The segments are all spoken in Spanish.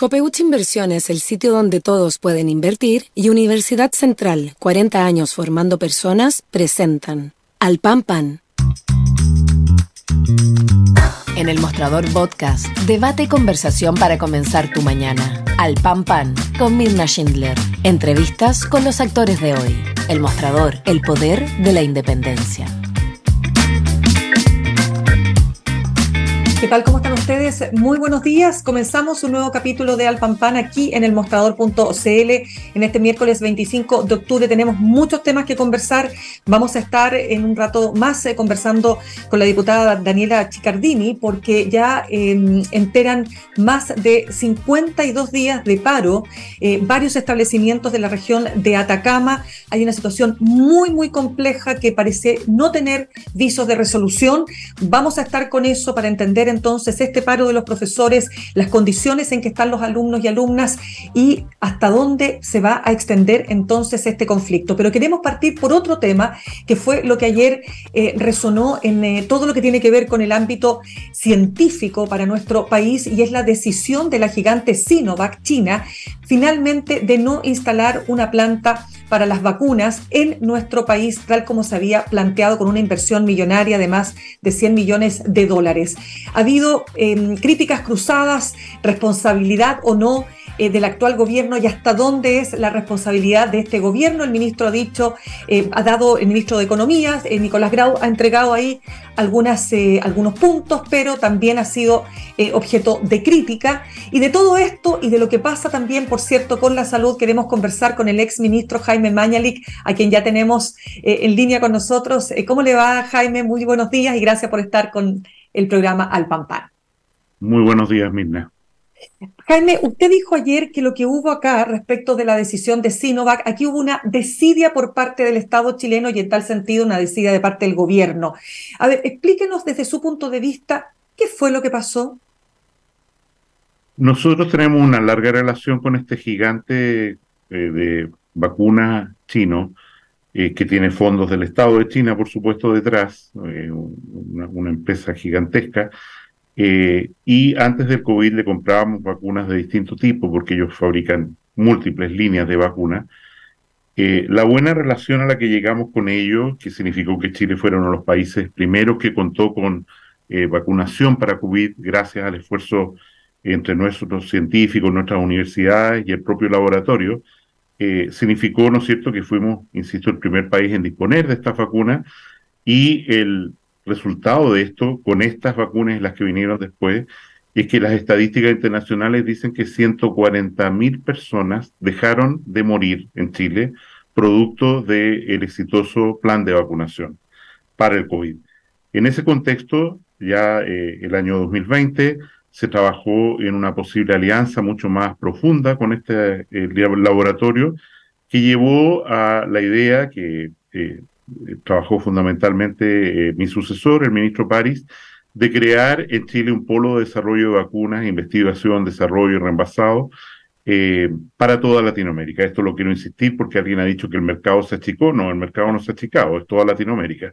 Copeuch Inversiones, el sitio donde todos pueden invertir, y Universidad Central, 40 años formando personas, presentan Al Pan Pan. En el Mostrador Podcast, debate y conversación para comenzar tu mañana. Al Pan Pan, con Mirna Schindler. Entrevistas con los actores de hoy. El Mostrador, el poder de la independencia. ¿Qué tal? ¿Cómo están ustedes? Muy buenos días. Comenzamos un nuevo capítulo de Alpampan aquí en el mostrador.cl. En este miércoles 25 de octubre tenemos muchos temas que conversar. Vamos a estar en un rato más eh, conversando con la diputada Daniela Chicardini porque ya em, enteran más de 52 días de paro eh, varios establecimientos de la región de Atacama. Hay una situación muy, muy compleja que parece no tener visos de resolución. Vamos a estar con eso para entender entonces este paro de los profesores, las condiciones en que están los alumnos y alumnas y hasta dónde se va a extender entonces este conflicto. Pero queremos partir por otro tema que fue lo que ayer eh, resonó en eh, todo lo que tiene que ver con el ámbito científico para nuestro país y es la decisión de la gigante Sinovac China finalmente de no instalar una planta para las vacunas en nuestro país, tal como se había planteado con una inversión millonaria de más de 100 millones de dólares. Ha habido em, críticas cruzadas, responsabilidad o no eh, del actual gobierno y hasta dónde es la responsabilidad de este gobierno. El ministro ha dicho, eh, ha dado, el ministro de Economía, eh, Nicolás Grau, ha entregado ahí algunos puntos, pero también ha sido objeto de crítica. Y de todo esto y de lo que pasa también, por cierto, con la salud, queremos conversar con el ex ministro Jaime Mañalik, a quien ya tenemos en línea con nosotros. ¿Cómo le va, Jaime? Muy buenos días y gracias por estar con el programa Al Pampán. Muy buenos días, Mirna. Jaime, usted dijo ayer que lo que hubo acá respecto de la decisión de Sinovac, aquí hubo una desidia por parte del Estado chileno y en tal sentido una desidia de parte del gobierno. A ver, explíquenos desde su punto de vista qué fue lo que pasó. Nosotros tenemos una larga relación con este gigante eh, de vacunas chino eh, que tiene fondos del Estado de China, por supuesto, detrás, eh, una empresa gigantesca eh, y antes del COVID le comprábamos vacunas de distinto tipo porque ellos fabrican múltiples líneas de vacunas. Eh, la buena relación a la que llegamos con ellos, que significó que Chile fuera uno de los países primeros que contó con eh, vacunación para COVID gracias al esfuerzo entre nuestros científicos, nuestras universidades y el propio laboratorio, significó, ¿no es cierto?, que fuimos, insisto, el primer país en disponer de esta vacuna, y el resultado de esto, con estas vacunas las que vinieron después, es que las estadísticas internacionales dicen que 140 mil personas dejaron de morir en Chile producto del el exitoso plan de vacunación para el COVID. En ese contexto, ya eh, el año 2020 se trabajó en una posible alianza mucho más profunda con este eh, laboratorio que llevó a la idea que eh, eh, trabajó fundamentalmente eh, mi sucesor, el ministro París, de crear en Chile un polo de desarrollo de vacunas, investigación, desarrollo y reembasado eh, para toda Latinoamérica. Esto lo quiero insistir porque alguien ha dicho que el mercado se achicó. No, el mercado no se ha achicado, es toda Latinoamérica.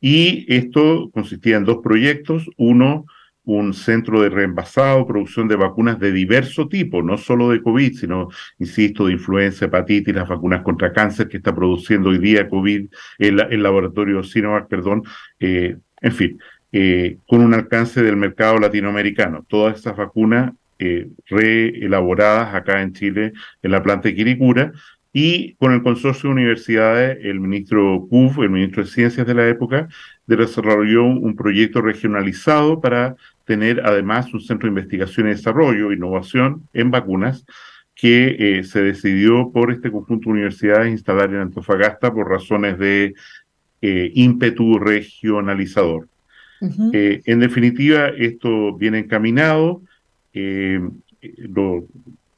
Y esto consistía en dos proyectos. Uno, un centro de reembasado, producción de vacunas de diverso tipo, no solo de COVID, sino, insisto, de influenza, hepatitis, las vacunas contra cáncer que está produciendo hoy día COVID, el, laboratorio Sinovac, perdón, eh, en fin, eh, con un alcance del mercado latinoamericano. Todas estas vacunas eh, reelaboradas acá en Chile, en la planta de Quiricura, y con el consorcio de universidades, el ministro CUF, el ministro de Ciencias de la época, desarrolló un proyecto regionalizado para tener además un centro de investigación y desarrollo, innovación en vacunas, que eh, se decidió por este conjunto de universidades instalar en Antofagasta por razones de eh, ímpetu regionalizador. Eh, en definitiva, esto viene encaminado.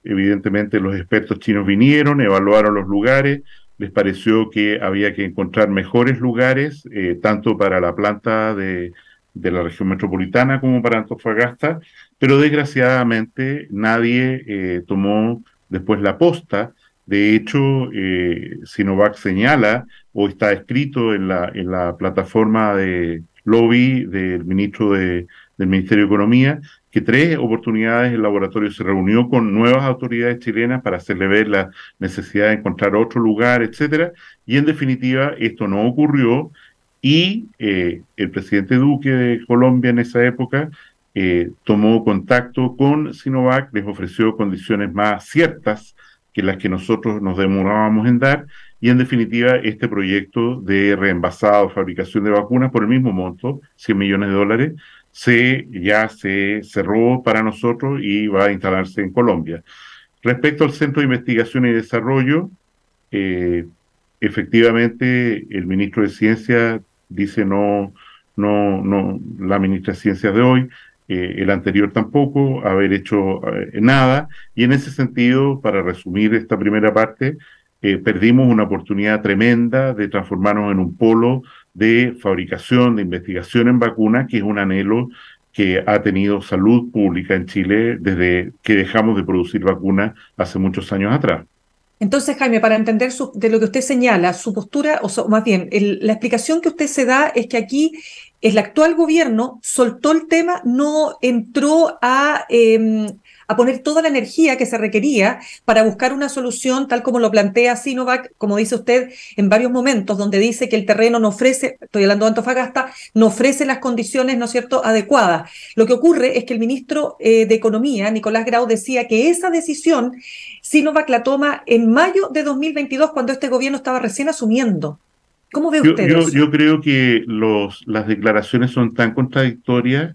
evidentemente los expertos chinos vinieron, evaluaron los lugares, les pareció que había que encontrar mejores lugares, tanto para la planta de, de la región metropolitana como para Antofagasta, pero desgraciadamente nadie eh, tomó después la posta. De hecho, eh, Sinovac señala o está escrito en la, en la plataforma de lobby del ministro de, del Ministerio de Economía que tres oportunidades el laboratorio se reunió con nuevas autoridades chilenas para hacerle ver la necesidad de encontrar otro lugar, etcétera, y en definitiva esto no ocurrió y eh, el presidente Duque de Colombia en esa época eh, tomó contacto con Sinovac, les ofreció condiciones más ciertas que las que nosotros nos demorábamos en dar, y en definitiva este proyecto de reenvasado, fabricación de vacunas por el mismo monto, 100 millones de dólares, se, ya se cerró para nosotros y va a instalarse en Colombia. Respecto al Centro de Investigación y Desarrollo, eh, efectivamente el ministro de Ciencia dice no, no, no, la ministra de Ciencias de hoy, eh, el anterior tampoco, haber hecho eh, nada. Y en ese sentido, para resumir esta primera parte, eh, perdimos una oportunidad tremenda de transformarnos en un polo de fabricación, de investigación en vacunas, que es un anhelo que ha tenido salud pública en Chile desde que dejamos de producir vacunas hace muchos años atrás. Entonces, Jaime, para entender de lo que usted señala, su postura, o más bien, la explicación que usted se da es que aquí el actual gobierno soltó el tema, no entró a... Em, a poner toda la energía que se requería para buscar una solución tal como lo plantea Sinovac, como dice usted, en varios momentos, donde dice que el terreno no ofrece, estoy hablando de Antofagasta, no ofrece las condiciones, ¿no es cierto?, adecuadas. Lo que ocurre es que el ministro eh, de Economía, Nicolás Grau, decía que esa decisión Sinovac la toma en mayo de 2022, cuando este gobierno estaba recién asumiendo. ¿Cómo ve usted yo, eso? yo creo que los, las declaraciones son tan contradictorias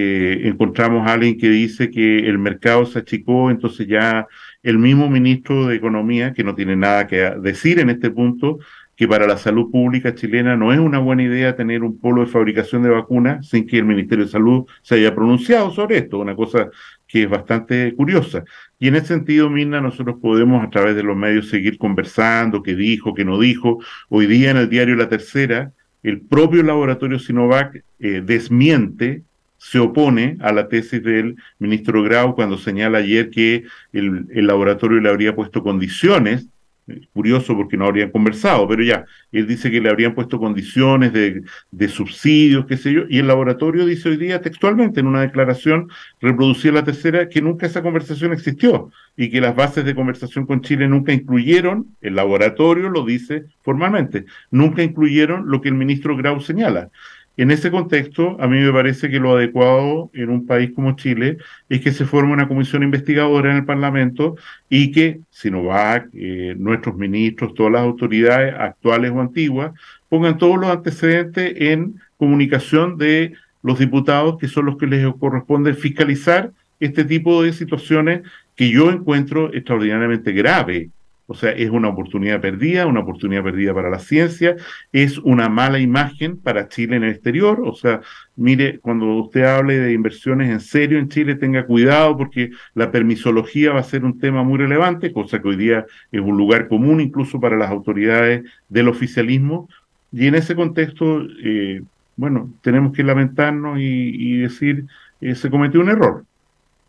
eh, encontramos a alguien que dice que el mercado se achicó, entonces ya el mismo ministro de Economía, que no tiene nada que decir en este punto, que para la salud pública chilena no es una buena idea tener un polo de fabricación de vacunas sin que el Ministerio de Salud se haya pronunciado sobre esto, una cosa que es bastante curiosa. Y en ese sentido, Mirna, nosotros podemos a través de los medios seguir conversando, qué dijo, qué no dijo. Hoy día en el diario La Tercera, el propio laboratorio Sinovac eh, desmiente se opone a la tesis del ministro Grau cuando señala ayer que el, laboratorio le habría puesto condiciones eh, curioso porque no habrían conversado, pero ya, él dice que le habrían puesto condiciones de, subsidios, qué sé yo, y el laboratorio dice hoy día textualmente en una declaración reproducida la tercera que nunca esa conversación existió y que las bases de conversación con Chile nunca incluyeron, el laboratorio lo dice formalmente, nunca incluyeron lo que el ministro Grau señala. En ese contexto, a mí me parece que lo adecuado en un país como Chile es que se forme una comisión investigadora en el Parlamento y que Sinovac, eh, nuestros ministros, todas las autoridades actuales o antiguas, pongan todos los antecedentes en comunicación de los diputados, que son los que les corresponde fiscalizar este tipo de situaciones que yo encuentro extraordinariamente graves. O sea, es una oportunidad perdida, una oportunidad perdida para la ciencia, es una mala imagen para Chile en el exterior. O sea, mire, cuando usted hable de inversiones en serio en Chile, tenga cuidado porque la permisología va a ser un tema muy relevante, cosa que hoy día es un lugar común incluso para las autoridades del oficialismo. Y en ese contexto, eh, bueno, tenemos que lamentarnos y, decir, eh, se cometió un error.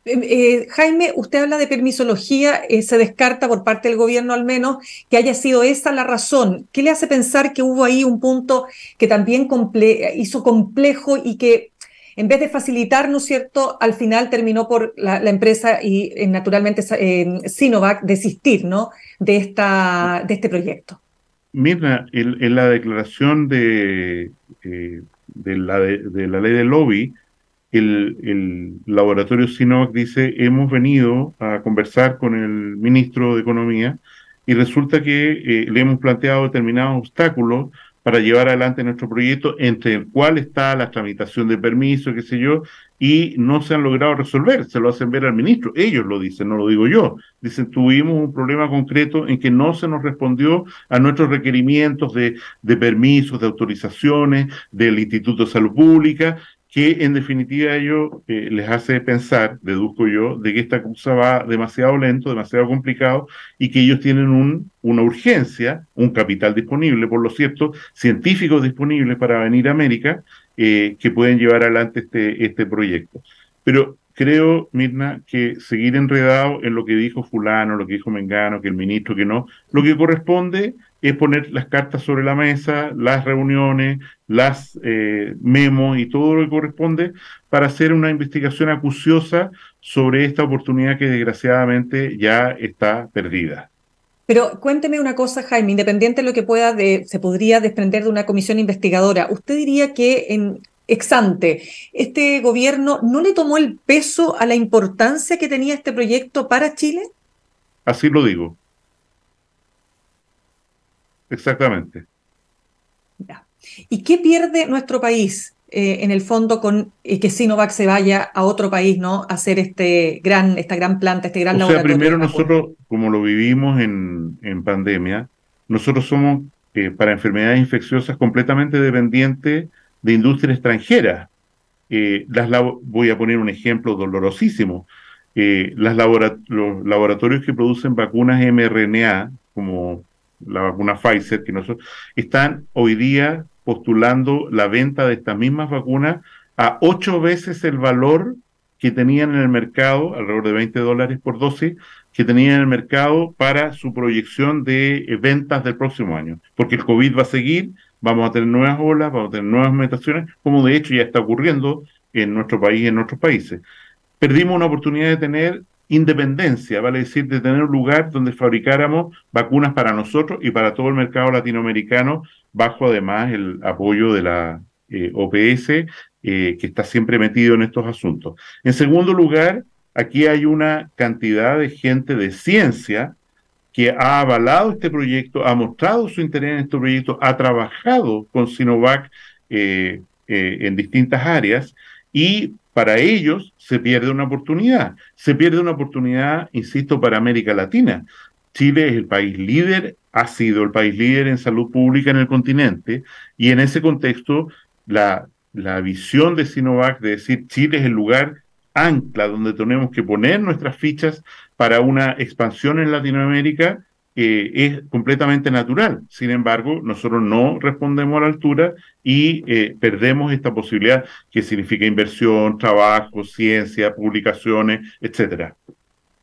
Eh, eh, Jaime, usted habla de permisología, eh, se descarta por parte del gobierno al menos que haya sido esa la razón. ¿Qué le hace pensar que hubo ahí un punto que también hizo complejo y que en vez de facilitar, ¿no es cierto?, al final terminó por la, empresa y naturalmente Sinovac desistir, ¿no?, de, esta, de este proyecto. Mira, en, la declaración de, de, la, de, la, ley de lobby, el, laboratorio Sinovac dice, hemos venido a conversar con el ministro de Economía y resulta que eh, le hemos planteado determinados obstáculos para llevar adelante nuestro proyecto, entre el cual está la tramitación de permiso, qué sé yo, y no se han logrado resolver, se lo hacen ver al ministro, ellos lo dicen, no lo digo yo, dicen, tuvimos un problema concreto en que no se nos respondió a nuestros requerimientos de, de permisos, de autorizaciones del Instituto de Salud Pública, que en definitiva ello eh, les hace pensar, deduzco yo, de que esta cosa va demasiado lento, demasiado complicado y que ellos tienen un, una urgencia, un capital disponible, por lo cierto, científicos disponibles para venir a América eh, que pueden llevar adelante este, este proyecto. Pero creo, Mirna, que seguir enredado en lo que dijo fulano, lo que dijo Mengano, que el ministro, que no, lo que corresponde es poner las cartas sobre la mesa, las reuniones, las eh, memos y todo lo que corresponde para hacer una investigación acuciosa sobre esta oportunidad que desgraciadamente ya está perdida. Pero cuénteme una cosa, Jaime, independiente de lo que pueda de, se podría desprender de una comisión investigadora, ¿usted diría que en exante este gobierno no le tomó el peso a la importancia que tenía este proyecto para Chile? Así lo digo. Exactamente. ¿Y qué pierde nuestro país eh, en el fondo con eh, que Sinovac se vaya a otro país, ¿no? A hacer este gran, esta gran planta, este gran o Sea, primero nosotros, como lo vivimos en, pandemia, nosotros somos eh, para enfermedades infecciosas completamente dependientes de industria extranjera. las voy a poner un ejemplo dolorosísimo. las los laboratorios que producen vacunas mRNA, como la vacuna Pfizer, que nosotros, están hoy día postulando la venta de estas mismas vacunas a ocho veces el valor que tenían en el mercado, alrededor de 20 dólares por dosis, que tenían en el mercado para su proyección de eh, ventas del próximo año. Porque el COVID va a seguir, vamos a tener nuevas olas, vamos a tener nuevas mutaciones, como de hecho ya está ocurriendo en nuestro país y en otros países. Perdimos una oportunidad de tener independencia, vale decir, de tener un lugar donde fabricáramos vacunas para nosotros y para todo el mercado latinoamericano, bajo además el apoyo de la eh, OPS, eh, que está siempre metido en estos asuntos. En segundo lugar, aquí hay una cantidad de gente de ciencia que ha avalado este proyecto, ha mostrado su interés en este proyecto, ha trabajado con Sinovac eh, en distintas áreas y para ellos se pierde una oportunidad. Se pierde una oportunidad, insisto, para América Latina. Chile es el país líder, ha sido el país líder en salud pública en el continente y en ese contexto la, la visión de Sinovac de decir Chile es el lugar ancla donde tenemos que poner nuestras fichas para una expansión en Latinoamérica es completamente natural. Sin embargo, nosotros no respondemos a la altura y eh, perdemos esta posibilidad que significa inversión, trabajo, ciencia, publicaciones, etcétera.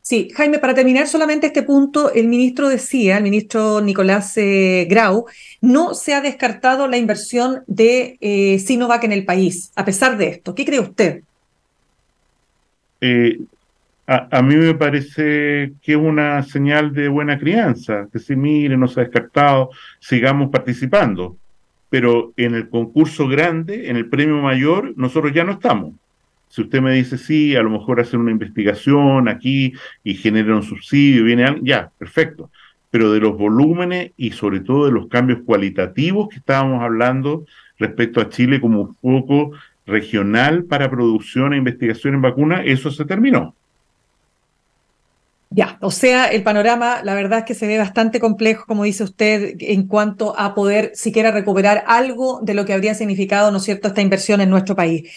Sí, Jaime, para terminar solamente este punto, el ministro decía, el ministro Nicolás eh, Grau, no se ha descartado la inversión de eh, Sinovac en el país, a pesar de esto. ¿Qué cree usted? Eh, a, mí me parece que es una señal de buena crianza, que si mire, se ha descartado, sigamos participando. Pero en el concurso grande, en el premio mayor, nosotros ya no estamos. Si usted me dice, sí, a lo mejor hace una investigación aquí y generan un subsidio, viene ya, perfecto. Pero de los volúmenes y sobre todo de los cambios cualitativos que estábamos hablando respecto a Chile como un foco regional para producción e investigación en vacunas, eso se terminó. Ya, o sea, el panorama, la verdad es que se ve bastante complejo, como dice usted, en cuanto a poder siquiera recuperar algo de lo que habría significado, ¿no es cierto?, esta inversión en nuestro país.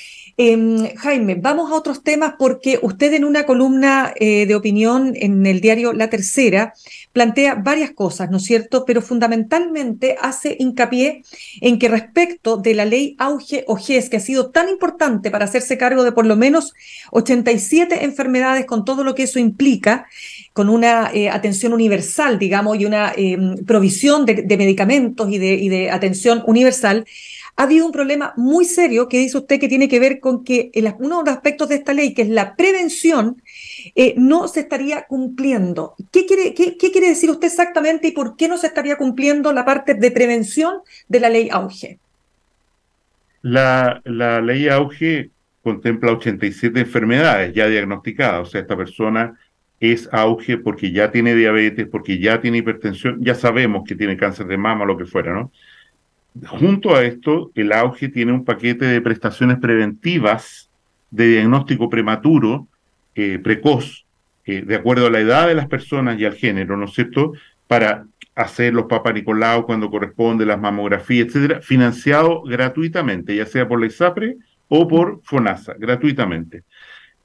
Em, Jaime, vamos a otros temas porque usted en una columna eh, de opinión en el diario La Tercera plantea varias cosas, ¿no es cierto? Pero fundamentalmente hace hincapié en que respecto de la ley Auge oges que ha sido tan importante para hacerse cargo de por lo menos 87 enfermedades con todo lo que eso implica, con una eh, atención universal, digamos, y una em, provisión de, medicamentos y de, y de atención universal, ha habido un problema muy serio que dice usted que tiene que ver con que uno de los aspectos de esta ley, que es la prevención, eh, no se estaría cumpliendo. ¿Qué quiere, qué, quiere decir usted exactamente y por qué no se estaría cumpliendo la parte de prevención de la ley auge? La, la ley auge contempla 87 enfermedades ya diagnosticadas, o sea, esta persona es auge porque ya tiene diabetes, porque ya tiene hipertensión, ya sabemos que tiene cáncer de mama, lo que fuera, ¿no? junto a esto, el auge tiene un paquete de prestaciones preventivas de diagnóstico prematuro, eh, precoz, eh, de acuerdo a la edad de las personas y al género, ¿no es cierto? Para hacer los papas cuando corresponde, las mamografías, etcétera, financiado gratuitamente, ya sea por la ISAPRE o por FONASA, gratuitamente.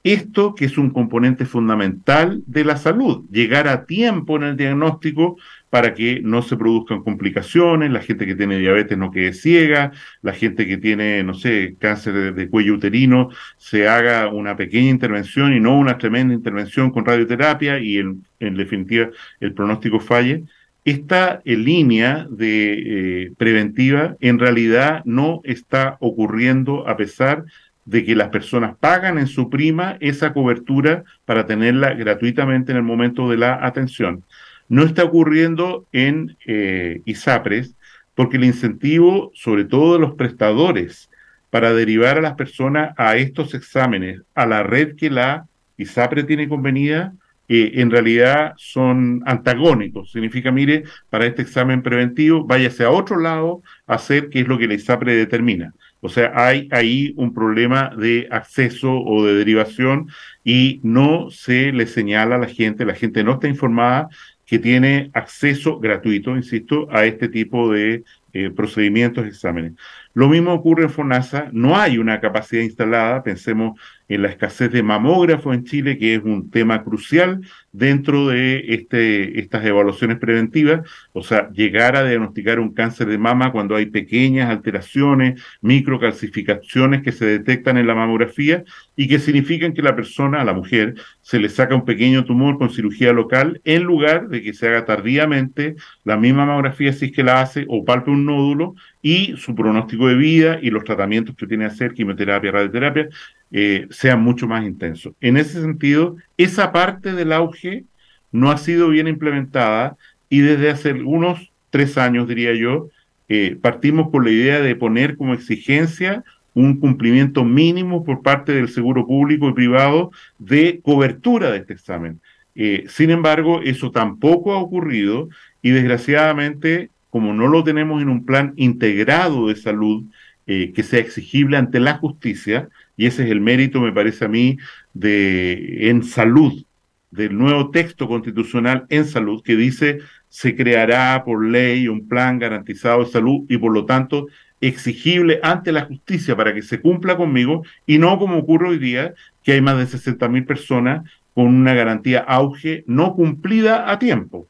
Esto que es un componente fundamental de la salud, llegar a tiempo en el diagnóstico para que no se produzcan complicaciones, la gente que tiene diabetes no quede ciega, la gente que tiene, no sé, cáncer de, cuello uterino, se haga una pequeña intervención y no una tremenda intervención con radioterapia y en, definitiva el pronóstico falle. Esta línea de eh, preventiva en realidad no está ocurriendo a pesar de que las personas pagan en su prima esa cobertura para tenerla gratuitamente en el momento de la atención. No está ocurriendo en eh, ISAPRES porque el incentivo, sobre todo de los prestadores, para derivar a las personas a estos exámenes, a la red que la ISAPRE tiene convenida, en realidad son antagónicos. Significa, mire, para este examen preventivo, váyase a otro lado a hacer qué es lo que la ISAPRE determina. O sea, hay ahí un problema de acceso o de derivación y no se le señala a la gente, la gente no está informada que tiene acceso gratuito, insisto, a este tipo de eh, procedimientos, exámenes. Lo mismo ocurre en FONASA, no hay una capacidad instalada, pensemos en la escasez de mamógrafos en Chile, que es un tema crucial dentro de este, estas evaluaciones preventivas, o sea, llegar a diagnosticar un cáncer de mama cuando hay pequeñas alteraciones, microcalcificaciones que se detectan en la mamografía y que significan que la persona, a la mujer, se le saca un pequeño tumor con cirugía local en lugar de que se haga tardíamente la misma mamografía si es que la hace o palpe un nódulo y su pronóstico de vida y los tratamientos que tiene que hacer, quimioterapia, radioterapia, eh, sean mucho más intensos. En ese sentido, esa parte del auge no ha sido bien implementada y desde hace unos tres años, diría yo, eh, partimos con la idea de poner como exigencia un cumplimiento mínimo por parte del seguro público y privado de cobertura de este examen. Eh, sin embargo, eso tampoco ha ocurrido y desgraciadamente como no lo tenemos en un plan integrado de salud eh, que sea exigible ante la justicia, y ese es el mérito, me parece a mí, de en salud, del nuevo texto constitucional en salud, que dice se creará por ley un plan garantizado de salud y por lo tanto exigible ante la justicia para que se cumpla conmigo y no como ocurre hoy día, que hay más de mil personas con una garantía auge no cumplida a tiempo.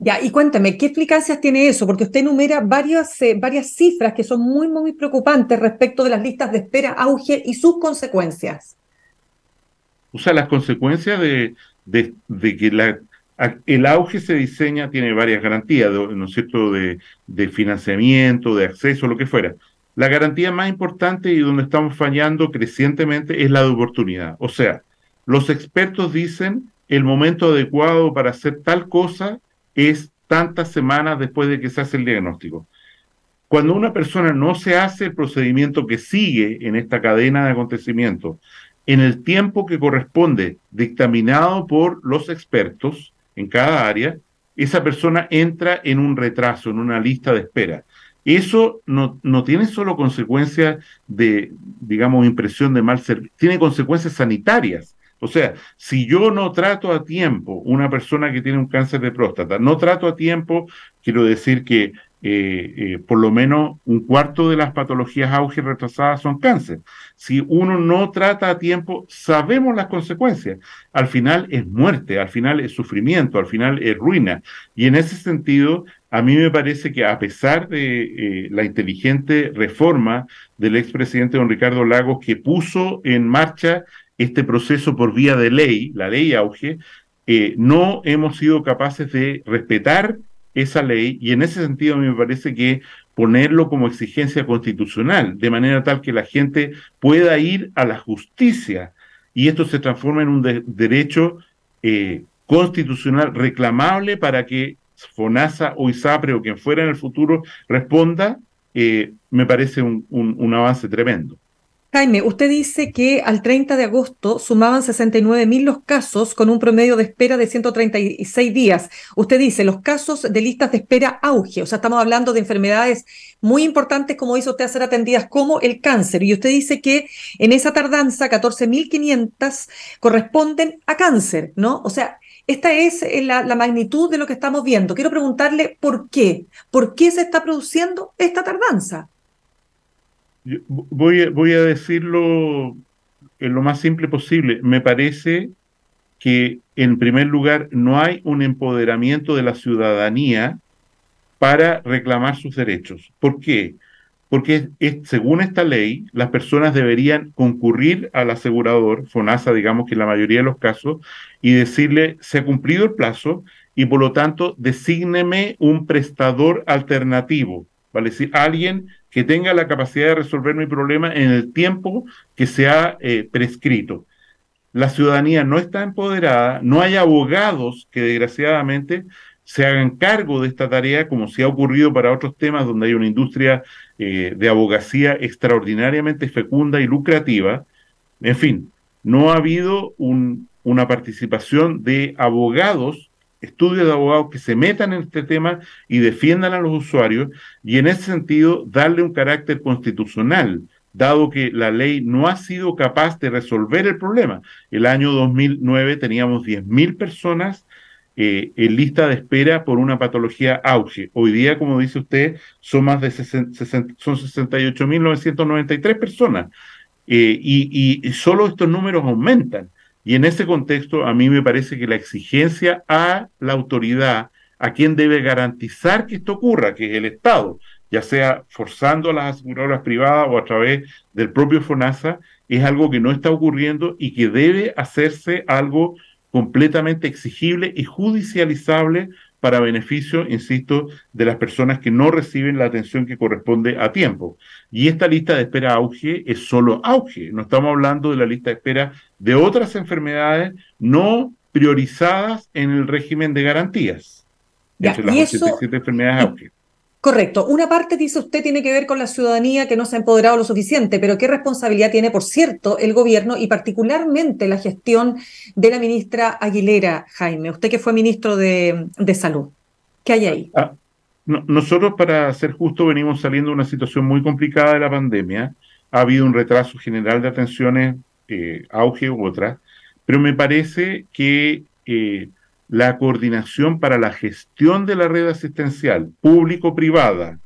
Ya, y cuéntame, ¿qué explicancias tiene eso? Porque usted enumera varias, eh, varias cifras que son muy, muy preocupantes respecto de las listas de espera, auge y sus consecuencias. O sea, las consecuencias de, de, que el auge se diseña tiene varias garantías, ¿no es cierto?, de, de financiamiento, de acceso, lo que fuera. La garantía más importante y donde estamos fallando crecientemente es la de oportunidad. O sea, los expertos dicen el momento adecuado para hacer tal cosa es tantas semanas después de que se hace el diagnóstico. Cuando una persona no se hace el procedimiento que sigue en esta cadena de acontecimientos, en el tiempo que corresponde, dictaminado por los expertos en cada área, esa persona entra en un retraso, en una lista de espera. Eso no, tiene solo consecuencias de, digamos, impresión de mal servicio, tiene consecuencias sanitarias o sea, si yo no trato a tiempo una persona que tiene un cáncer de próstata, no trato a tiempo, quiero decir que eh, eh, por lo menos un cuarto de las patologías auge retrasadas son cáncer. Si uno no trata a tiempo, sabemos las consecuencias. Al final es muerte, al final es sufrimiento, al final es ruina. Y en ese sentido, a mí me parece que a pesar de eh, la inteligente reforma del expresidente don Ricardo Lagos que puso en marcha este proceso por vía de ley, la ley auge, eh, no hemos sido capaces de respetar esa ley y en ese sentido me parece que ponerlo como exigencia constitucional, de manera tal que la gente pueda ir a la justicia y esto se transforma en un derecho eh, constitucional reclamable para que FONASA o ISAPRE o quien fuera en el futuro responda, eh, me parece un avance tremendo. Jaime, usted dice que al 30 de agosto sumaban mil los casos con un promedio de espera de 136 días. Usted dice los casos de listas de espera auge, o sea, estamos hablando de enfermedades muy importantes, como hizo usted, ser atendidas como el cáncer. Y usted dice que en esa tardanza 14.500 corresponden a cáncer, ¿no? O sea, esta es eh, la magnitud de lo que estamos viendo. Quiero preguntarle por qué. ¿Por qué se está produciendo esta tardanza? voy, a, voy a decirlo en lo más simple posible. Me parece que, en primer lugar, no hay un empoderamiento de la ciudadanía para reclamar sus derechos. ¿Por qué? Porque según esta ley, las personas deberían concurrir al asegurador, FONASA, digamos que en la mayoría de los casos, y decirle, se ha cumplido el plazo y por lo tanto, desígneme un prestador alternativo ¿vale? decir, alguien que tenga la capacidad de resolver mi problema en el tiempo que se ha eh, prescrito. La ciudadanía no está empoderada, no hay abogados que desgraciadamente se hagan cargo de esta tarea, como se ha ocurrido para otros temas donde hay una industria eh, de abogacía extraordinariamente fecunda y lucrativa. En fin, no ha habido un, una participación de abogados estudios de abogados que se metan en este tema y defiendan a los usuarios y en ese sentido darle un carácter constitucional, dado que la ley no ha sido capaz de resolver el problema. El año 2009 teníamos 10.000 personas eh, en lista de espera por una patología auge. Hoy día, como dice usted, son más de 68.993 personas. Eh, y, y solo estos números aumentan. Y en ese contexto, a mí me parece que la exigencia a la autoridad, a quien debe garantizar que esto ocurra, que es el Estado, ya sea forzando a las aseguradoras privadas o a través del propio FONASA, es algo que no está ocurriendo y que debe hacerse algo completamente exigible y judicializable para beneficio, insisto, de las personas que no reciben la atención que corresponde a tiempo. Y esta lista de espera auge es solo auge, no estamos hablando de la lista de espera de otras enfermedades no priorizadas en el régimen de garantías. Ya, las y enfermedades auge. Correcto. Una parte, dice usted, tiene que ver con la ciudadanía que no se ha empoderado lo suficiente, pero ¿qué responsabilidad tiene, por cierto, el gobierno y particularmente la gestión de la ministra Aguilera, Jaime? Usted que fue ministro de, Salud. ¿Qué hay ahí? Ah, nosotros, para ser justo, venimos saliendo de una situación muy complicada de la pandemia. Ha habido un retraso general de atenciones, eh, auge u otra, pero me parece que eh, la coordinación para la gestión de la red asistencial público-privada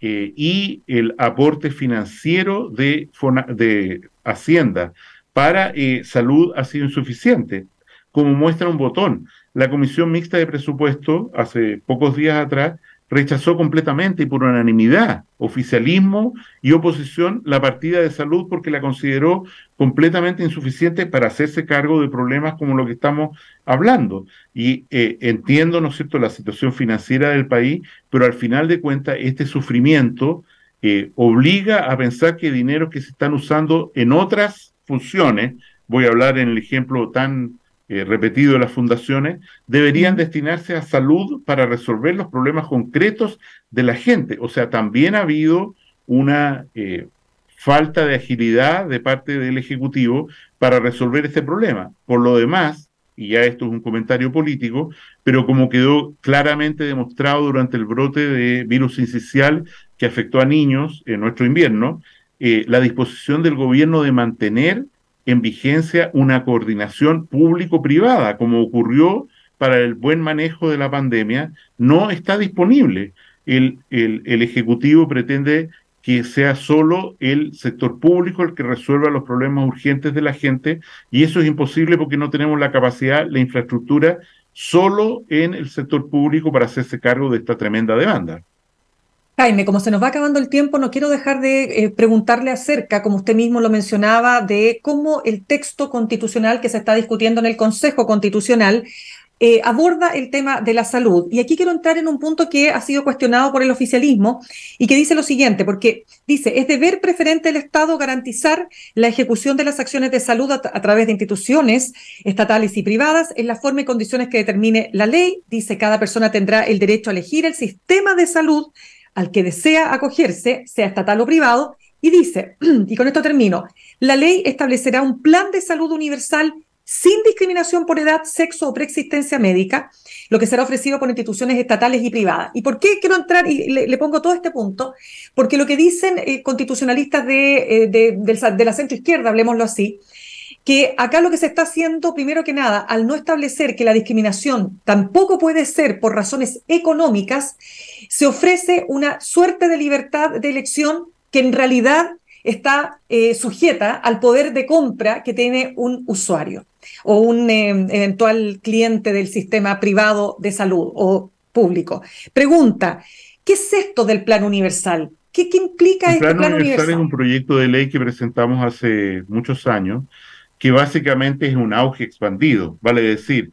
eh, y el aporte financiero de, de Hacienda para eh, salud ha sido insuficiente, como muestra un botón. La Comisión Mixta de Presupuesto, hace pocos días atrás, rechazó completamente y por unanimidad, oficialismo y oposición, la partida de salud porque la consideró completamente insuficiente para hacerse cargo de problemas como lo que estamos hablando. Y eh, entiendo, ¿no es cierto?, la situación financiera del país, pero al final de cuentas este sufrimiento eh, obliga a pensar que dinero que se están usando en otras funciones, voy a hablar en el ejemplo tan eh, repetido de las fundaciones, deberían destinarse a salud para resolver los problemas concretos de la gente. O sea, también ha habido una eh, falta de agilidad de parte del Ejecutivo para resolver este problema. Por lo demás, y ya esto es un comentario político, pero como quedó claramente demostrado durante el brote de virus incisional que afectó a niños en nuestro invierno, eh, la disposición del gobierno de mantener en vigencia una coordinación público-privada, como ocurrió para el buen manejo de la pandemia, no está disponible. El, el, Ejecutivo pretende que sea solo el sector público el que resuelva los problemas urgentes de la gente y eso es imposible porque no tenemos la capacidad, la infraestructura solo en el sector público para hacerse cargo de esta tremenda demanda. Jaime, como se nos va acabando el tiempo, no quiero dejar de eh, preguntarle acerca, como usted mismo lo mencionaba, de cómo el texto constitucional que se está discutiendo en el Consejo Constitucional eh, aborda el tema de la salud. Y aquí quiero entrar en un punto que ha sido cuestionado por el oficialismo y que dice lo siguiente, porque dice, es deber preferente del Estado garantizar la ejecución de las acciones de salud a, a, través de instituciones estatales y privadas en la forma y condiciones que determine la ley. Dice, cada persona tendrá el derecho a elegir el sistema de salud al que desea acogerse, sea estatal o privado, y dice, y con esto termino, la ley establecerá un plan de salud universal sin discriminación por edad, sexo o preexistencia médica, lo que será ofrecido por instituciones estatales y privadas. ¿Y por qué quiero entrar y le, pongo todo este punto? Porque lo que dicen eh, constitucionalistas de, eh, la centro izquierda, hablemoslo así, que acá lo que se está haciendo, primero que nada, al no establecer que la discriminación tampoco puede ser por razones económicas, se ofrece una suerte de libertad de elección que en realidad está eh, sujeta al poder de compra que tiene un usuario o un eh, eventual cliente del sistema privado de salud o público. Pregunta, ¿qué es esto del plan universal? ¿Qué, qué implica este universal? El plan universal es un proyecto de ley que presentamos hace muchos años que básicamente es un auge expandido, vale decir,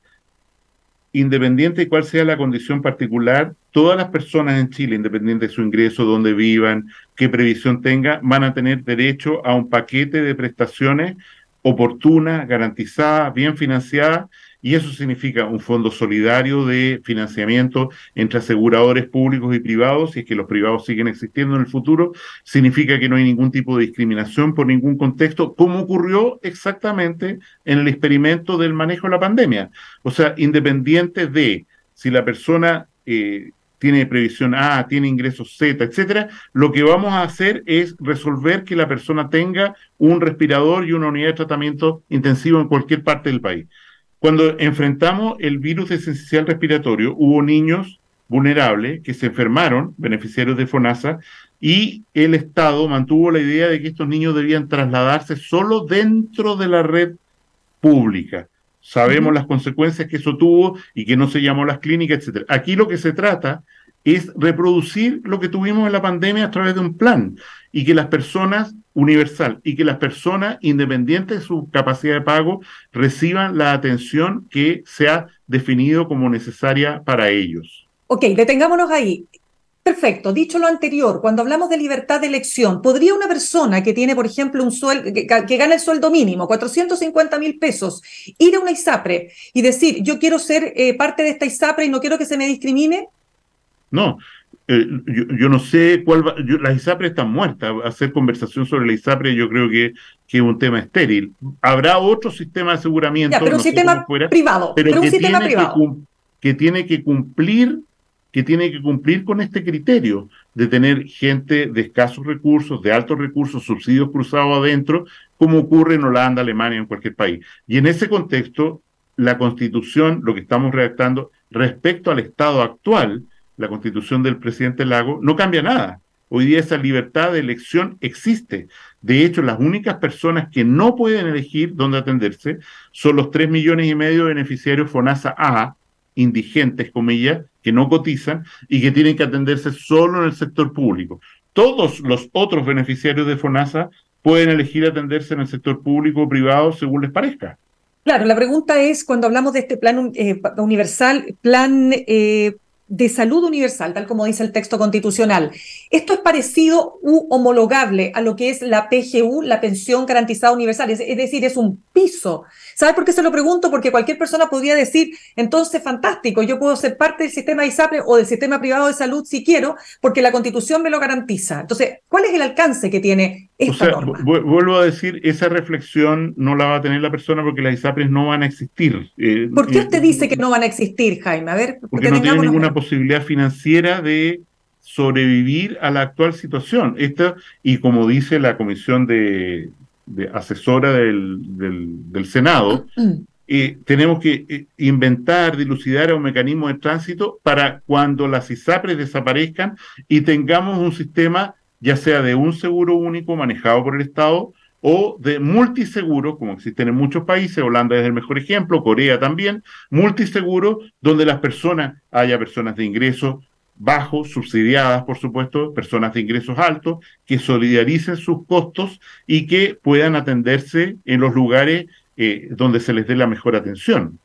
independiente de cuál sea la condición particular, todas las personas en Chile, independiente de su ingreso, donde vivan, qué previsión tenga, van a tener derecho a un paquete de prestaciones oportuna, garantizada, bien financiada y eso significa un fondo solidario de financiamiento entre aseguradores públicos y privados, si es que los privados siguen existiendo en el futuro, significa que no hay ningún tipo de discriminación por ningún contexto, como ocurrió exactamente en el experimento del manejo de la pandemia. O sea, independiente de si la persona... Eh, tiene previsión A, tiene ingresos Z, etcétera, lo que vamos a hacer es resolver que la persona tenga un respirador y una unidad de tratamiento intensivo en cualquier parte del país. Cuando enfrentamos el virus esencial respiratorio, hubo niños vulnerables que se enfermaron, beneficiarios de FONASA, y el Estado mantuvo la idea de que estos niños debían trasladarse solo dentro de la red pública. Sabemos las consecuencias que eso tuvo y que no se llamó las clínicas, etc. Aquí lo que se trata es reproducir lo que tuvimos en la pandemia a través de un plan y que las personas universal y que las personas, independientes de su capacidad de pago, reciban la atención que se ha definido como necesaria para ellos. Ok, detengámonos ahí. Perfecto, dicho lo anterior, cuando hablamos de libertad de elección, ¿podría una persona que tiene, por ejemplo, un sueldo, que, gana el sueldo mínimo, 450 mil pesos, ir a una ISAPRE y decir, yo quiero ser eh, parte de esta ISAPRE y no quiero que se me discrimine? No, eh, yo, no sé cuál va, las ISAPRE están muertas, hacer conversación sobre la ISAPRE yo creo que, que es un tema estéril. Habrá otro sistema de aseguramiento, pero un sistema privado, pero, que tiene que cumplir que tiene que cumplir con este criterio de tener gente de escasos recursos, de altos recursos, subsidios cruzados adentro, como ocurre en Holanda, Alemania, en cualquier país. Y en ese contexto, la constitución, lo que estamos redactando respecto al estado actual, la constitución del presidente Lago, no cambia nada. Hoy día esa libertad de elección existe. De hecho, las únicas personas que no pueden elegir dónde atenderse son los tres millones y medio de beneficiarios FONASA A, indigentes, comillas, que no cotizan y que tienen que atenderse solo en el sector público. Todos los otros beneficiarios de FONASA pueden elegir atenderse en el sector público o privado según les parezca. Claro, la pregunta es, cuando hablamos de este plan eh, universal, plan eh, de salud universal, tal como dice el texto constitucional. Esto es parecido u homologable a lo que es la PGU, la pensión garantizada universal, es, decir, es un piso. ¿Sabes por qué se lo pregunto? Porque cualquier persona podría decir, entonces, fantástico, yo puedo ser parte del sistema ISAPRE o del sistema privado de salud si quiero, porque la constitución me lo garantiza. Entonces, ¿cuál es el alcance que tiene esta Vuelvo a decir, esa reflexión no la va a tener la persona porque las ISAPRES no van a existir. Eh, ¿Por qué eh, usted dice que no van a existir, Jaime? A ver, porque no tiene ninguna posibilidad financiera de sobrevivir a la actual situación. Esta, y como dice la comisión de, asesora del, del, Senado, eh, tenemos que eh, inventar, dilucidar un mecanismo de tránsito para cuando las ISAPRES desaparezcan y tengamos un sistema ya sea de un seguro único manejado por el Estado o de multiseguro, como existen en muchos países, Holanda es el mejor ejemplo, Corea también, multiseguro, donde las personas, haya personas de ingresos bajos, subsidiadas, por supuesto, personas de ingresos altos, que solidaricen sus costos y que puedan atenderse en los lugares eh, donde se les dé la mejor atención.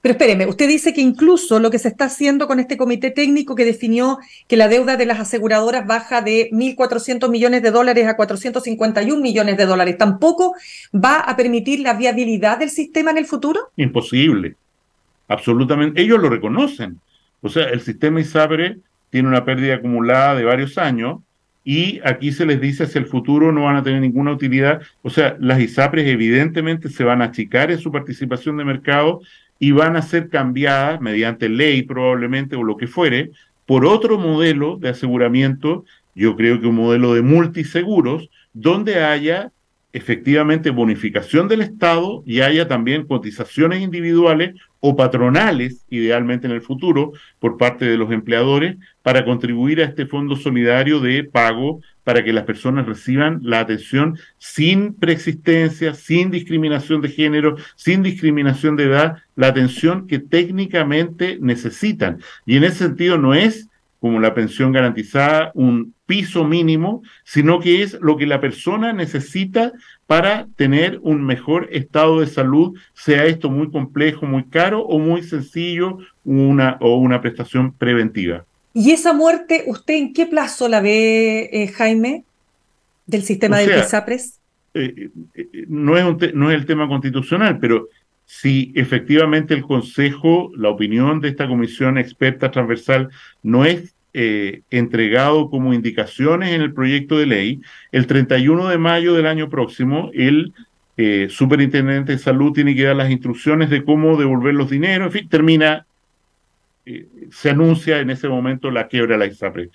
Pero espéreme, usted dice que incluso lo que se está haciendo con este comité técnico que definió que la deuda de las aseguradoras baja de 1.400 millones de dólares a 451 millones de dólares, ¿tampoco va a permitir la viabilidad del sistema en el futuro? Imposible, absolutamente. Ellos lo reconocen. O sea, el sistema ISAPRE tiene una pérdida acumulada de varios años y aquí se les dice hacia el futuro no van a tener ninguna utilidad. O sea, las ISAPRES evidentemente se van a achicar en su participación de mercado y van a ser cambiadas mediante ley probablemente o lo que fuere por otro modelo de aseguramiento, yo creo que un modelo de multiseguros, donde haya efectivamente bonificación del Estado y haya también cotizaciones individuales o patronales, idealmente en el futuro, por parte de los empleadores, para contribuir a este fondo solidario de pago para que las personas reciban la atención sin preexistencia, sin discriminación de género, sin discriminación de edad, la atención que técnicamente necesitan. Y en ese sentido no es como la pensión garantizada, un piso mínimo, sino que es lo que la persona necesita para tener un mejor estado de salud, sea esto muy complejo, muy caro o muy sencillo, una, o una prestación preventiva. ¿Y esa muerte, usted en qué plazo la ve, eh, Jaime, del sistema de del eh, eh, no, es no es el tema constitucional, pero si efectivamente el Consejo, la opinión de esta comisión experta transversal no es eh, entregado como indicaciones en el proyecto de ley, el 31 de mayo del año próximo, el eh, superintendente de salud tiene que dar las instrucciones de cómo devolver los dineros, en fin, termina, eh, se anuncia en ese momento la quiebra de la ISAPRE.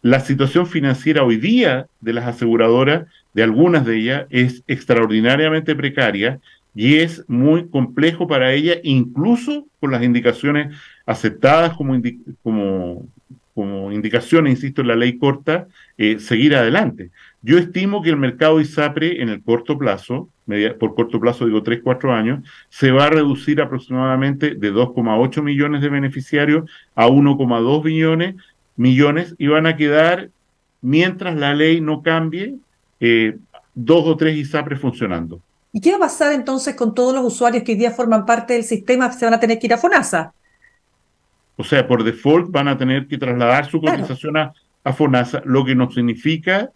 La situación financiera hoy día de las aseguradoras, de algunas de ellas, es extraordinariamente precaria y es muy complejo para ella, incluso con las indicaciones aceptadas como, como, como indicaciones, insisto, en la ley corta, eh, seguir adelante. Yo estimo que el mercado ISAPRE en el corto plazo, por corto plazo digo 3, 4 años, se va a reducir aproximadamente de 2,8 millones de beneficiarios a 1,2 millones, millones y van a quedar, mientras la ley no cambie, eh, dos o tres ISAPRE funcionando. ¿Y qué va a pasar entonces con todos los usuarios que hoy día forman parte del sistema? ¿Se van a tener que ir a FONASA? O sea, por default van a tener que trasladar su cotización a, FONASA, lo que no significa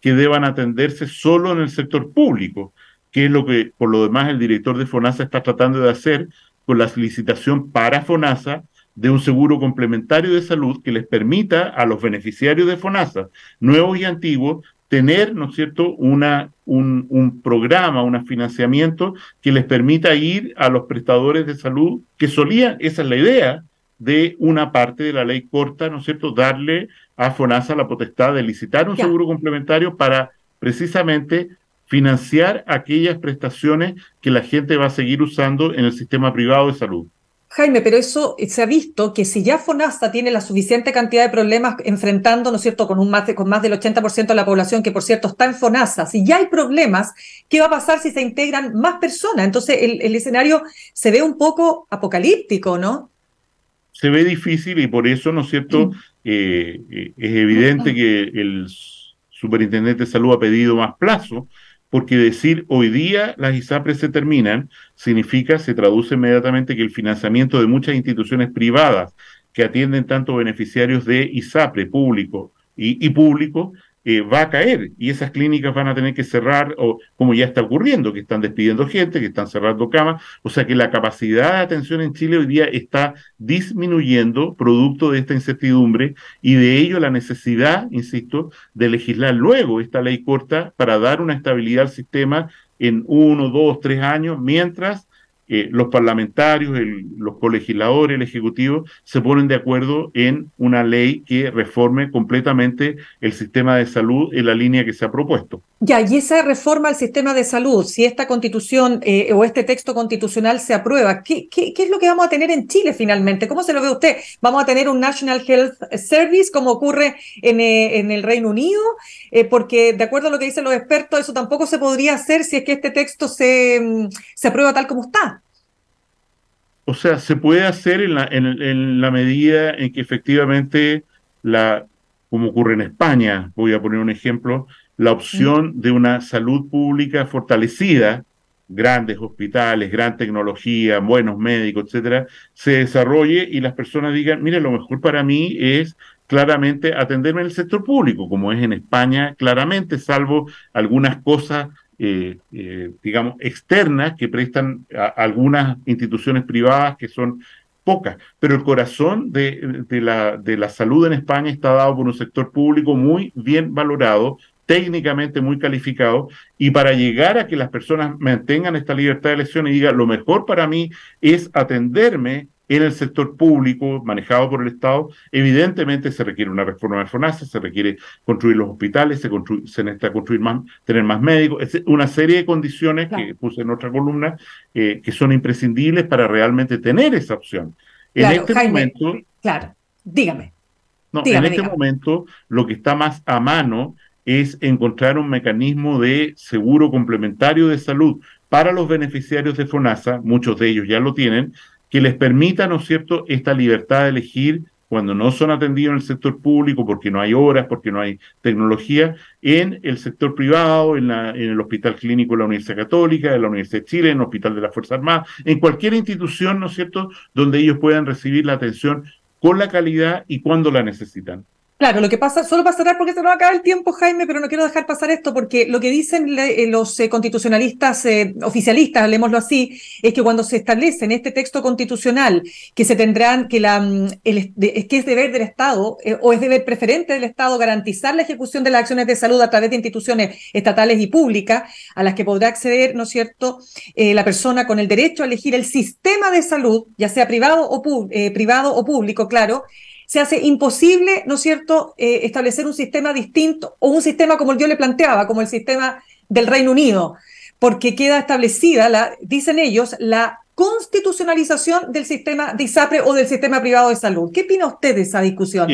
que deban atenderse solo en el sector público, que es lo que por lo demás el director de FONASA está tratando de hacer con la solicitación para FONASA, de un seguro complementario de salud que les permita a los beneficiarios de FONASA, nuevos y antiguos, tener, ¿no es cierto?, una, un, programa, un financiamiento que les permita ir a los prestadores de salud, que solían, esa es la idea de una parte de la ley corta, ¿no es cierto?, darle a FONASA la potestad de licitar un seguro complementario para precisamente financiar aquellas prestaciones que la gente va a seguir usando en el sistema privado de salud. Jaime, pero eso eh, se ha visto que si ya FONASA tiene la suficiente cantidad de problemas enfrentando, ¿no es cierto?, con, un más, con más del 80% de la población que, por cierto, está en FONASA, si ya hay problemas, ¿qué va a pasar si se integran más personas? Entonces, el, escenario se ve un poco apocalíptico, ¿no? Se ve difícil y por eso, ¿no es cierto?, mm. eh, eh, es evidente que el superintendente de salud ha pedido más plazo porque decir hoy día las ISAPRES se terminan significa, se traduce inmediatamente que el financiamiento de muchas instituciones privadas que atienden tanto beneficiarios de ISAPRE público y, y público eh, va a caer y esas clínicas van a tener que cerrar, o como ya está ocurriendo, que están despidiendo gente, que están cerrando camas, o sea que la capacidad de atención en Chile hoy día está disminuyendo producto de esta incertidumbre y de ello la necesidad, insisto, de legislar luego esta ley corta para dar una estabilidad al sistema en uno, dos, tres años, mientras eh, los parlamentarios, los colegisladores, el Ejecutivo, se ponen de acuerdo en una ley que reforme completamente el sistema de salud en la línea que se ha propuesto. Ya, y esa reforma al sistema de salud, si esta constitución eh, o este texto constitucional se aprueba, ¿qué, ¿qué, es lo que vamos a tener en Chile finalmente? ¿Cómo se lo ve usted? ¿Vamos a tener un National Health Service como ocurre en, eh, el Reino Unido? porque de acuerdo a lo que dicen los expertos, eso tampoco se podría hacer si es que este texto se, mm, se aprueba tal como está. O sea, se puede hacer en la, en, la medida en que efectivamente la, como ocurre en España, voy a poner un ejemplo, la opción de una salud pública fortalecida, grandes hospitales, gran tecnología, buenos médicos, etcétera, se desarrolle y las personas digan, mire, lo mejor para mí es claramente atenderme en el sector público, como es en España, claramente, salvo algunas cosas eh, eh, digamos, externas que prestan algunas instituciones privadas que son pocas. Pero el corazón de, la, de la salud en España está dado por un sector público muy bien valorado, técnicamente muy calificado, y para llegar a que las personas mantengan esta libertad de elección y digan, lo mejor para mí es atenderme en el sector público manejado por el Estado, evidentemente se requiere una reforma de FONASA, se requiere construir los hospitales, se, se necesita construir más, tener más médicos, es una serie de condiciones que puse en otra columna eh, que son imprescindibles para realmente tener esa opción. en este momento. Claro, dígame. No, en este momento lo que está más a mano es encontrar un mecanismo de seguro complementario de salud para los beneficiarios de FONASA, muchos de ellos ya lo tienen, que les permita, ¿no es cierto?, esta libertad de elegir cuando no son atendidos en el sector público, porque no hay horas, porque no hay tecnología, en el sector privado, en, la, en el Hospital Clínico de la Universidad Católica, en la Universidad de Chile, en el Hospital de las Fuerzas Armadas, en cualquier institución, ¿no es cierto?, donde ellos puedan recibir la atención con la calidad y cuando la necesitan. Claro, lo que pasa, solo para cerrar porque se nos acaba el tiempo, Jaime, pero no quiero dejar pasar esto porque lo que dicen eh, los eh, constitucionalistas eh, oficialistas, hablemoslo así, es que cuando se establece en este texto constitucional que se tendrán, que, la, mm, el, que es deber del Estado o es deber preferente del Estado garantizar la ejecución de las acciones de salud a través de instituciones estatales y públicas a las que podrá acceder, ¿no es cierto?, la persona con el derecho a elegir el sistema de salud, ya sea privado o, privado o público, claro, se hace imposible, ¿no es cierto?, eh, establecer un sistema distinto o un sistema como el yo le planteaba, como el sistema del Reino Unido, porque queda establecida, la, dicen ellos, la constitucionalización del sistema de ISAPRE o del sistema privado de salud. ¿Qué opina usted de esa discusión?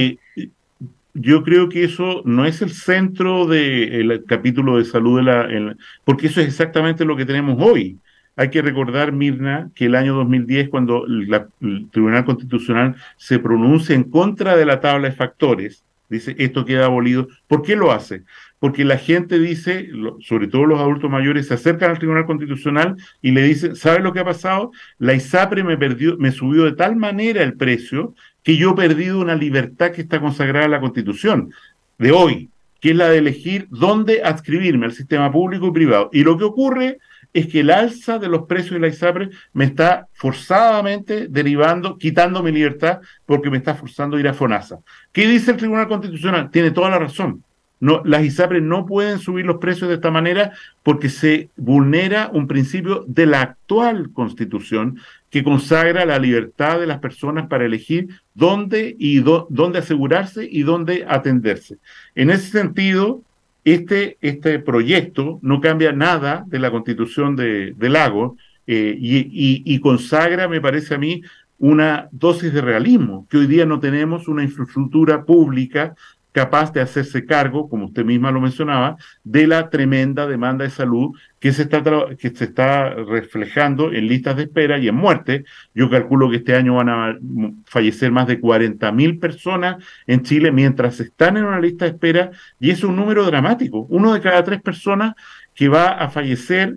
yo creo que eso no es el centro del capítulo de salud, de la, porque eso es exactamente lo que tenemos hoy. Hay que recordar, Mirna, que el año 2010, cuando la, el Tribunal Constitucional se pronuncia en contra de la tabla de factores, dice esto queda abolido. ¿Por qué lo hace? Porque la gente dice, sobre todo los adultos mayores, se acercan al Tribunal Constitucional y le dicen, ¿sabe lo que ha pasado? La ISAPRE me, me subió de tal manera el precio que yo he perdido una libertad que está consagrada en la Constitución de hoy, que es la de elegir dónde adscribirme al sistema público y privado. Y lo que ocurre es que el alza de los precios de la ISAPRE me está forzadamente derivando, quitando mi libertad porque me está forzando a ir a FONASA. ¿Qué dice el Tribunal Constitucional? Tiene toda la razón. las ISAPRE no pueden subir los precios de esta manera porque se vulnera un principio de la actual Constitución que consagra la libertad de las personas para elegir dónde y dónde asegurarse y dónde atenderse. En ese sentido, este, este proyecto no cambia nada de la constitución de, lago eh, y, y consagra, me parece a mí, una dosis de realismo, que hoy día no tenemos una infraestructura pública capaz de hacerse cargo, como usted misma lo mencionaba, de la tremenda demanda de salud que se está, que se está reflejando en listas de espera y en muerte. Yo calculo que este año van a fallecer más de 40.000 personas en Chile mientras están en una lista de espera y es un número dramático. Uno de cada tres personas que va a fallecer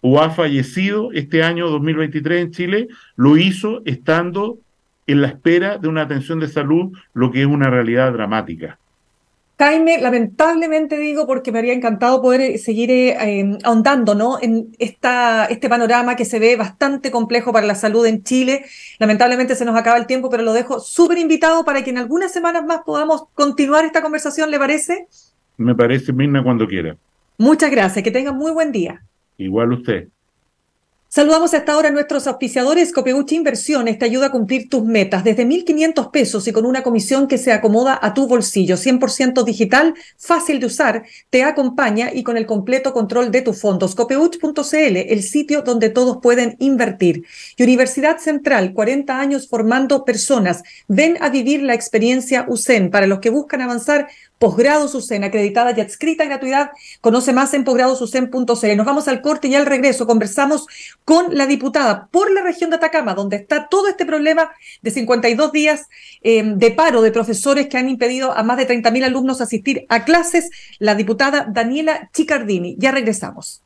o ha fallecido este año 2023 en Chile lo hizo estando en la espera de una atención de salud, lo que es una realidad dramática. Jaime, lamentablemente digo porque me habría encantado poder eh, seguir eh, em, ahondando ¿no? en esta, este panorama que se ve bastante complejo para la salud en Chile. Lamentablemente se nos acaba el tiempo, pero lo dejo súper invitado para que en algunas semanas más podamos continuar esta conversación, ¿le parece? Me parece, Mirna, cuando quiera. Muchas gracias, que tenga muy buen día. Igual usted. Saludamos hasta ahora a nuestros auspiciadores. Copeuch Inversiones te ayuda a cumplir tus metas desde 1.500 pesos y con una comisión que se acomoda a tu bolsillo. 100% digital, fácil de usar, te acompaña y con el completo control de tus fondos. Copeuch.cl, el sitio donde todos pueden invertir. Y Universidad Central, 40 años formando personas. Ven a vivir la experiencia USEN para los que buscan avanzar Posgrado SUSEN, acreditada y adscrita en gratuidad. Conoce más en posgradosusen.cl. Nos vamos al corte y al regreso conversamos con la diputada por la región de Atacama, donde está todo este problema de 52 días em, de paro de profesores que han impedido a más de 30.000 alumnos asistir a clases, la diputada Daniela Chicardini. Ya regresamos.